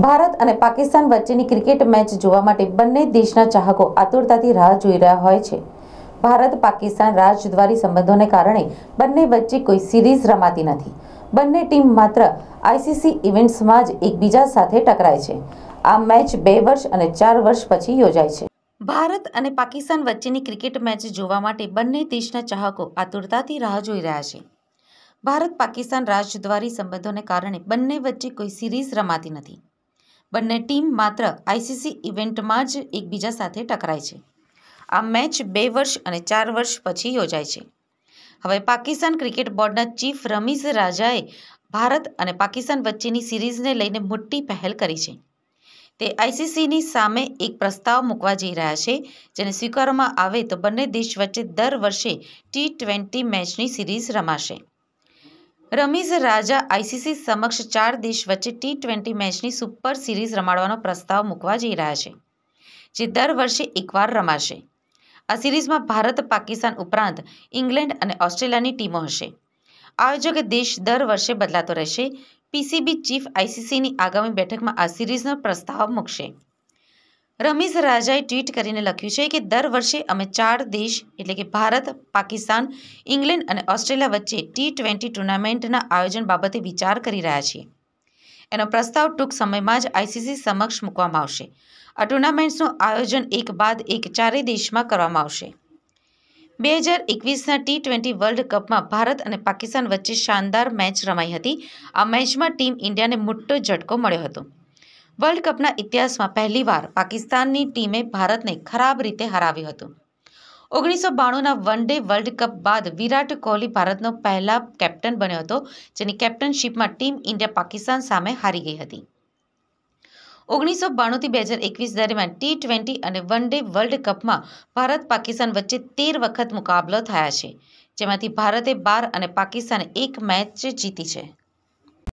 ભારત અને પાકિસ્તાન વચ્ચેની cricket match જોવા માટે બંને દેશના ચાહકો આતુરતાથી રાહ જોઈ રહ્યા હોય છે ભારત પાકિસ્તાન રાજદ્વારી સંબંધોને કારણે બંને વચ્ચે કોઈ સિરીઝ રમાતી નથી બંને ટીમ માત્ર આઈસીસી ઇવેન્ટ્સમાં જ એકબીજા સાથે ટકરાય છે આ મેચ બે વર્ષ અને ચાર વર્ષ પછી યોજાય છે ભારત અને પાકિસ્તાન વચ્ચેની ક્રિકેટ મેચ જોવા માટે બંને દેશના ચાહકો આતુરતાથી રાહ જોઈ રહ્યા છે ભારત પાકિસ્તાન રાજદ્વારી સંબંધોને કારણે બંને વચ્ચે કોઈ સિરીઝ રમાતી નથી બંને ટીમ માત્ર આઈસીસી ઇવેન્ટમાં જ એકબીજા સાથે ટકરાય છે આ મેચ બે વર્ષ અને ચાર વર્ષ પછી યોજાય છે હવે પાકિસ્તાન ક્રિકેટ બોર્ડના ચીફ રમીઝ રાજાએ ભારત અને પાકિસ્તાન વચ્ચેની સિરીઝને લઈને મોટી પહેલ કરી છે તે આઈસીસીની સામે એક પ્રસ્તાવ મૂકવા જઈ રહ્યા છે જેને સ્વીકારવામાં આવે તો બંને દેશ વચ્ચે દર વર્ષે ટી ટ્વેન્ટી મેચની સિરીઝ રમાશે રમીઝ રાજા આઈસીસી સમક્ષ ચાર દેશ વચ્ચે ટી ટ્વેન્ટી મેચની સુપર સિરીઝ રમાડવાનો પ્રસ્તાવ મૂકવા જઈ રહ્યા છે જે દર વર્ષે એકવાર રમાશે આ સિરીઝમાં ભારત પાકિસ્તાન ઉપરાંત ઇંગ્લેન્ડ અને ઓસ્ટ્રેલિયાની ટીમો હશે આયોજક દેશ દર વર્ષે બદલાતો રહેશે પીસીબી ચીફ આઈસીસીની આગામી બેઠકમાં આ સિરીઝનો પ્રસ્તાવ મૂકશે રમીશ રાજાએ ટ્વીટ કરીને લખ્યું છે કે દર વર્ષે અમે ચાર દેશ એટલે કે ભારત પાકિસ્તાન ઇંગ્લેન્ડ અને ઓસ્ટ્રેલિયા વચ્ચે ટી ટ્વેન્ટી ટુર્નામેન્ટના આયોજન બાબતે વિચાર કરી રહ્યા છીએ એનો પ્રસ્તાવ ટૂંક સમયમાં જ આઈસીસી સમક્ષ મૂકવામાં આવશે આ ટુર્નામેન્ટ્સનું આયોજન એક બાદ એક ચારેય દેશમાં કરવામાં આવશે બે હજાર એકવીસના ટી ટ્વેન્ટી વર્લ્ડ કપમાં ભારત અને પાકિસ્તાન વચ્ચે શાનદાર મેચ રમાઈ હતી આ મેચમાં ટીમ ઇન્ડિયાને મોટો ઝટકો મળ્યો હતો વર્લ્ડ કપના ઇતિહાસમાં પહેલીવાર પાકિસ્તાનની ટીમે ભારતને ખરાબ રીતે હરાવ્યું હતું ઓગણીસો બાણુંના વન ડે વર્લ્ડ કપ બાદ વિરાટ કોહલી ભારતનો પહેલા કેપ્ટન બન્યો હતો જેની કેપ્ટનશીપમાં ટીમ ઇન્ડિયા પાકિસ્તાન સામે હારી ગઈ હતી ઓગણીસો બાણુંથી બે હજાર એકવીસ દરમિયાન ટી ટ્વેન્ટી અને વન ડે વર્લ્ડ કપમાં ભારત પાકિસ્તાન વચ્ચે તેર વખત મુકાબલો થયા છે જેમાંથી ભારતે બાર અને પાકિસ્તાને એક મેચ જીતી છે